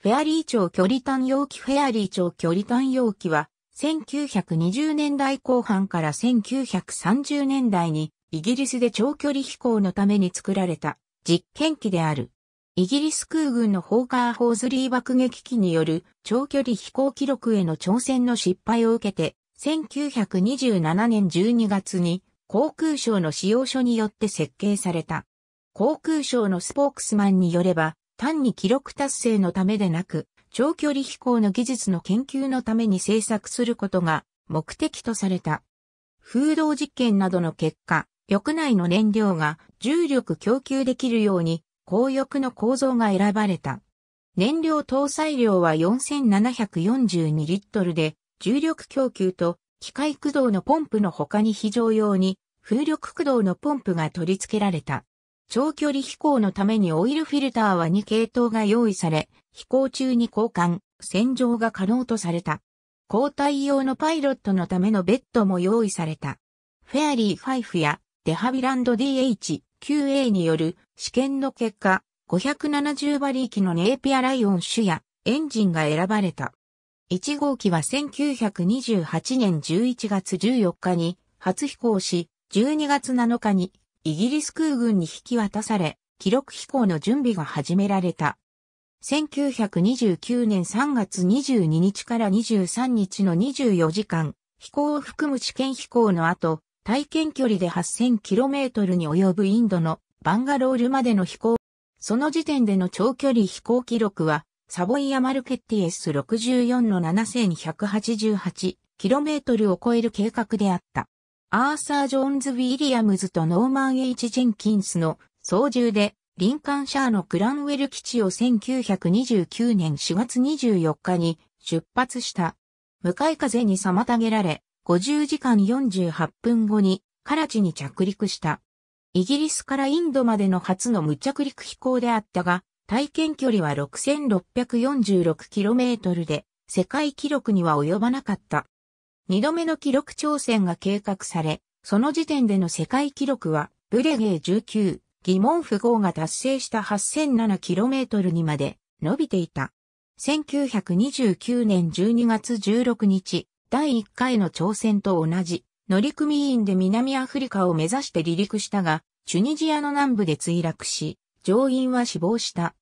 フェアリー長距離単容器フェアリー長距離単容器は、1920年代後半から1930年代に、イギリスで長距離飛行のために作られた実験機である。イギリス空軍のホーカー・ホーズリー爆撃機による長距離飛行記録への挑戦の失敗を受けて、1927年12月に航空省の使用書によって設計された。航空省のスポークスマンによれば、単に記録達成のためでなく、長距離飛行の技術の研究のために制作することが目的とされた。風洞実験などの結果、翼内の燃料が重力供給できるように、高翼の構造が選ばれた。燃料搭載量は4742リットルで、重力供給と機械駆動のポンプの他に非常用に風力駆動のポンプが取り付けられた。長距離飛行のためにオイルフィルターは2系統が用意され、飛行中に交換、洗浄が可能とされた。交代用のパイロットのためのベッドも用意された。フェアリー5やデハビランド DH-QA による試験の結果、570馬力のネーピアライオン種やエンジンが選ばれた。1号機は1928年11月14日に初飛行し、12月7日にイギリス空軍に引き渡され、記録飛行の準備が始められた。1929年3月22日から23日の24時間、飛行を含む試験飛行の後、体験距離で 8000km に及ぶインドのバンガロールまでの飛行。その時点での長距離飛行記録は、サボイアマルケッティ S64 の 7188km を超える計画であった。アーサー・ジョーンズ・ウィリアムズとノーマン・ H・ ジェンキンスの操縦で、リンカンシャーのクランウェル基地を1929年4月24日に出発した。向かい風に妨げられ、50時間48分後にカラチに着陸した。イギリスからインドまでの初の無着陸飛行であったが、体験距離は 6646km で、世界記録には及ばなかった。二度目の記録挑戦が計画され、その時点での世界記録は、ブレゲー19、疑問符号が達成した 8007km にまで伸びていた。1929年12月16日、第1回の挑戦と同じ、乗組員で南アフリカを目指して離陸したが、チュニジアの南部で墜落し、乗員は死亡した。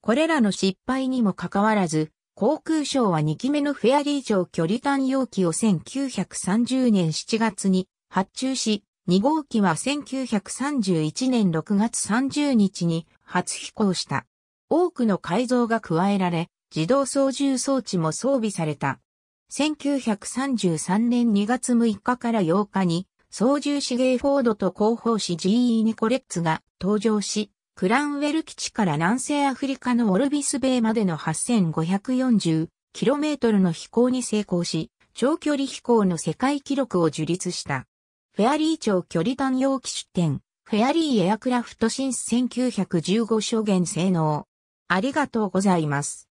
これらの失敗にもかかわらず、航空省は2機目のフェアリー上距離単容機を1930年7月に発注し、2号機は1931年6月30日に初飛行した。多くの改造が加えられ、自動操縦装置も装備された。1933年2月6日から8日に、操縦士ゲイフォードと広報士 GE ニコレッツが登場し、クランウェル基地から南西アフリカのオルビスベイまでの 8540km の飛行に成功し、長距離飛行の世界記録を樹立した。フェアリー長距離単用機出展、フェアリーエアクラフトシンス1915証言性能。ありがとうございます。